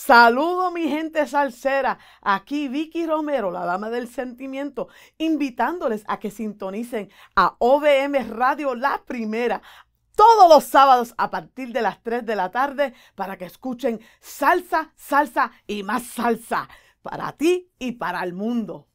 Saludo mi gente salsera, aquí Vicky Romero, la dama del sentimiento, invitándoles a que sintonicen a OBM Radio La Primera todos los sábados a partir de las 3 de la tarde para que escuchen salsa, salsa y más salsa para ti y para el mundo.